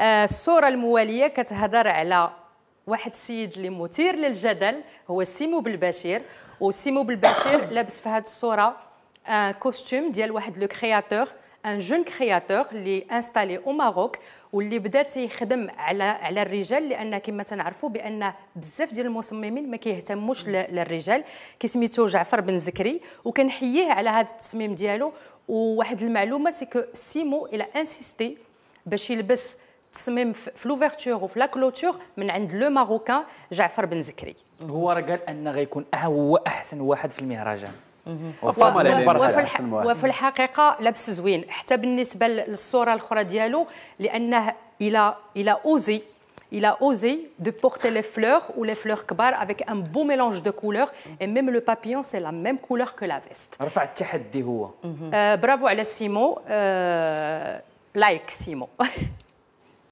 آه، الصوره المواليه كتهضر على واحد السيد اللي مثير للجدل هو سيمو بالبشير وسيمو بالبشير لابس في هذه الصوره ان آه، كوستيم ديال واحد لو كرياتور ان جون كرياتور اللي انستالي او ماروك واللي بدا تيخدم على على الرجال لان كما تنعرفوا بان بزاف ديال المصممين ما كيهتموش للرجال كسميتو جعفر بن زكري وكنحييه على هذا التصميم ديالو وواحد المعلومه سيكو سيمو الى انسيستي باش يلبس التصميم في لوفرتور وفي لا كلوتور من عند لو ماروكان جعفر بن زكري هو راه قال ان غيكون أه هو احسن واحد في المهرجان وفي الحقيقه لبس زوين حتى بالنسبه للصوره الاخرى ديالو لانه الى الى اوزي il a osé de porter les fleurs ou les fleurs kbar avec un beau mélange de couleurs et même le papillon c'est la même couleur que la veste رفع التحدي هو برافو euh, على سيمو لايك euh, سيمو